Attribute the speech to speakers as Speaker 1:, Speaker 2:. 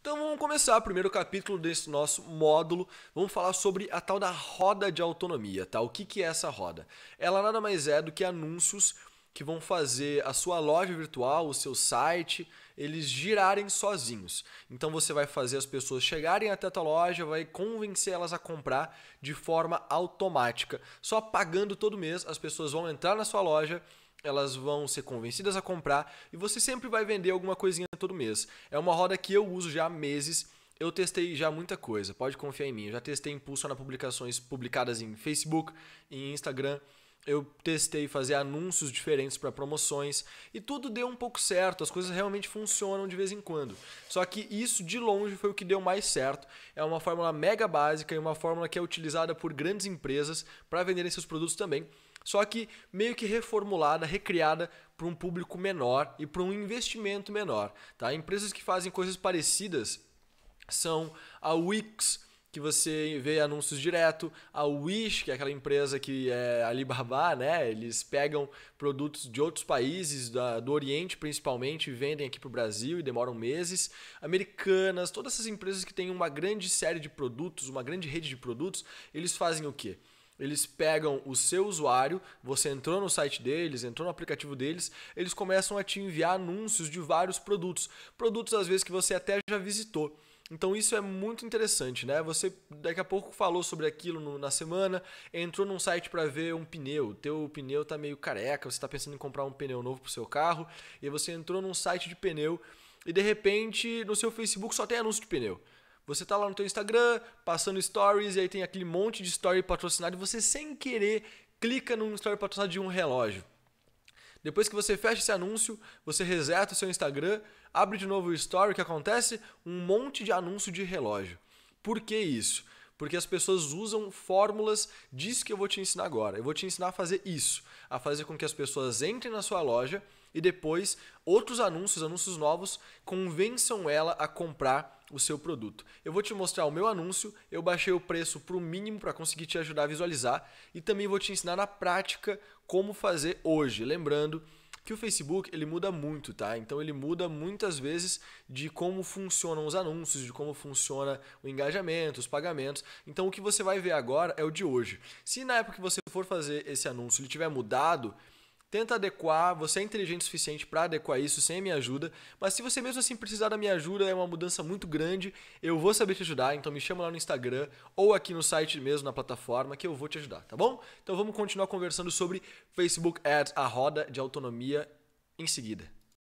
Speaker 1: Então vamos começar o primeiro capítulo desse nosso módulo. Vamos falar sobre a tal da roda de autonomia, tá? O que, que é essa roda? Ela nada mais é do que anúncios que vão fazer a sua loja virtual, o seu site, eles girarem sozinhos. Então você vai fazer as pessoas chegarem até a tua loja, vai convencer elas a comprar de forma automática. Só pagando todo mês, as pessoas vão entrar na sua loja, elas vão ser convencidas a comprar e você sempre vai vender alguma coisinha todo mês. É uma roda que eu uso já há meses. Eu testei já muita coisa, pode confiar em mim. Eu já testei impulso na publicações publicadas em Facebook, em Instagram, eu testei fazer anúncios diferentes para promoções e tudo deu um pouco certo, as coisas realmente funcionam de vez em quando. Só que isso de longe foi o que deu mais certo. É uma fórmula mega básica e uma fórmula que é utilizada por grandes empresas para venderem seus produtos também. Só que meio que reformulada, recriada para um público menor e para um investimento menor. Tá? Empresas que fazem coisas parecidas são a Wix, que você vê anúncios direto. A Wish, que é aquela empresa que é Alibaba, né? Eles pegam produtos de outros países, da, do Oriente principalmente, e vendem aqui para o Brasil e demoram meses. Americanas, todas essas empresas que têm uma grande série de produtos, uma grande rede de produtos, eles fazem o quê? Eles pegam o seu usuário, você entrou no site deles, entrou no aplicativo deles, eles começam a te enviar anúncios de vários produtos. Produtos às vezes que você até já visitou. Então isso é muito interessante, né? Você daqui a pouco falou sobre aquilo no, na semana, entrou num site para ver um pneu, teu pneu tá meio careca, você está pensando em comprar um pneu novo pro seu carro, e você entrou num site de pneu e de repente no seu Facebook só tem anúncio de pneu. Você tá lá no teu Instagram, passando stories e aí tem aquele monte de story patrocinado e você sem querer clica num story patrocinado de um relógio. Depois que você fecha esse anúncio, você reseta o seu Instagram, abre de novo o Story, o que acontece? Um monte de anúncio de relógio. Por que isso? Porque as pessoas usam fórmulas disso que eu vou te ensinar agora. Eu vou te ensinar a fazer isso, a fazer com que as pessoas entrem na sua loja e depois outros anúncios, anúncios novos, convençam ela a comprar o seu produto. Eu vou te mostrar o meu anúncio, eu baixei o preço para o mínimo para conseguir te ajudar a visualizar e também vou te ensinar na prática como fazer hoje. Lembrando que o Facebook ele muda muito, tá? Então ele muda muitas vezes de como funcionam os anúncios, de como funciona o engajamento, os pagamentos. Então o que você vai ver agora é o de hoje. Se na época que você for fazer esse anúncio ele tiver mudado, Tenta adequar, você é inteligente o suficiente para adequar isso sem a minha ajuda, mas se você mesmo assim precisar da minha ajuda, é uma mudança muito grande, eu vou saber te ajudar, então me chama lá no Instagram ou aqui no site mesmo, na plataforma, que eu vou te ajudar, tá bom? Então vamos continuar conversando sobre Facebook Ads, a roda de autonomia em seguida.